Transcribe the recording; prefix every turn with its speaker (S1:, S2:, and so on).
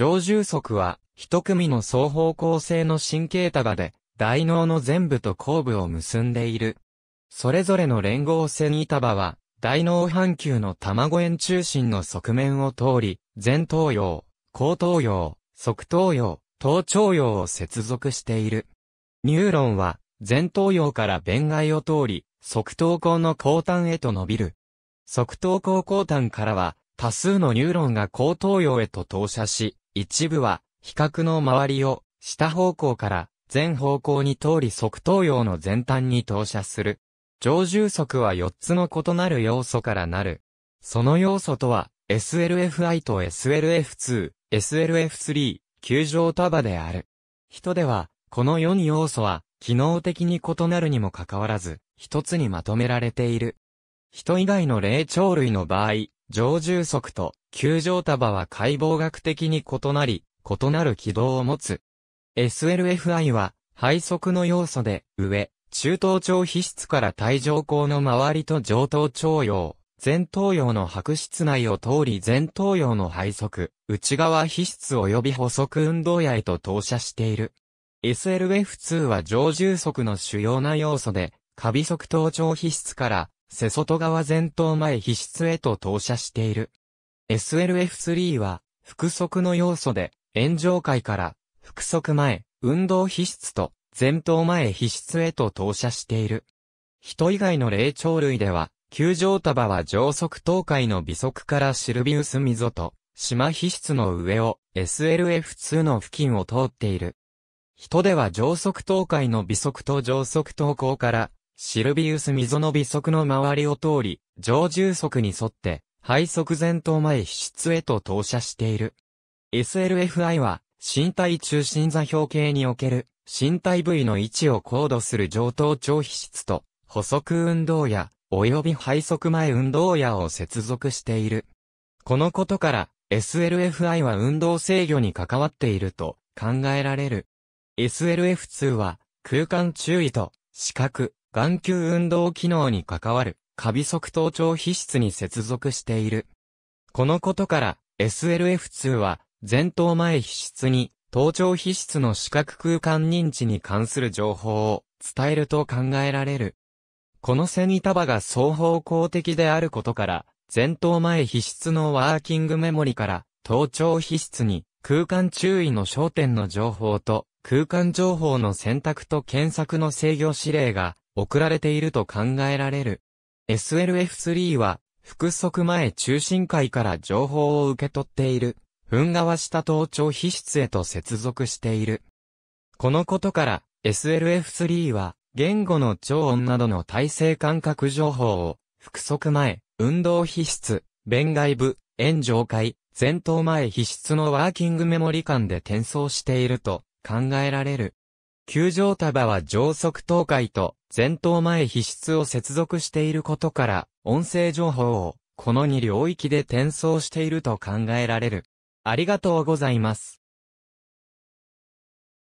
S1: 上重足は、一組の双方向性の神経束で、大脳の全部と後部を結んでいる。それぞれの連合線板場は、大脳半球の卵円中心の側面を通り、前頭葉、後頭葉、側頭葉、頭頂葉を接続している。ニューロンは、前頭葉から弁外を通り、側頭根の後端へと伸びる。側頭根後端からは、多数のニューロンが後頭葉へと投射し、一部は、比較の周りを、下方向から全方向に通り側頭葉の前端に投射する。常重足は4つの異なる要素からなる。その要素とは、SLFI と SLF2、SLF3、球状束である。人では、この4要素は、機能的に異なるにもかかわらず、一つにまとめられている。人以外の霊長類の場合、常住足と球状束は解剖学的に異なり、異なる軌道を持つ。SLFI は、配足の要素で、上、中等腸皮質から体上口の周りと上等腸葉、前頭葉の白質内を通り前頭葉の配足、内側皮質及び補足運動野へと投射している。SLF2 は常住足の主要な要素で、下尾側頭腸皮質から瀬外側前頭前皮質へと投射している。SLF3 は、複足の要素で、炎上界から、複足前、運動皮質と、前頭前皮質へと投射している。人以外の霊長類では、球状束は上足東海の微足からシルビウス溝と、島皮質の上を SLF2 の付近を通っている。人では上足東海の微足と上足東高からシルビウス溝の微速の周りを通り、上重速に沿って、肺側前頭前皮質へと投射している。SLFI は、身体中心座標系における、身体部位の位置を高度する上等長皮質と、補足運動や、及び肺側前運動やを接続している。このことから、SLFI は運動制御に関わっていると考えられる。SLF2 は、空間注意と、視覚、眼球運動機能に関わる、過微側頭頂皮質に接続している。このことから、SLF2 は、前頭前皮質に、頭頂皮質の視覚空間認知に関する情報を伝えると考えられる。この線に束が双方向的であることから、前頭前皮質のワーキングメモリから、頭頂皮質に空間注意の焦点の情報と空間情報の選択と検索の制御指令が送られていると考えられる。SLF3 は、複足前中心階から情報を受け取っている、噴川下頭頂皮質へと接続している。このことから、SLF3 は、言語の超音などの体制感覚情報を、複足前、運動皮質、弁外部、炎上界、前頭前皮質のワーキングメモリ間で転送していると考えられる。球状束は上側倒壊と前頭前皮質を接続していることから、音声情報をこの2領域で転送していると考えられる。ありがとうございます。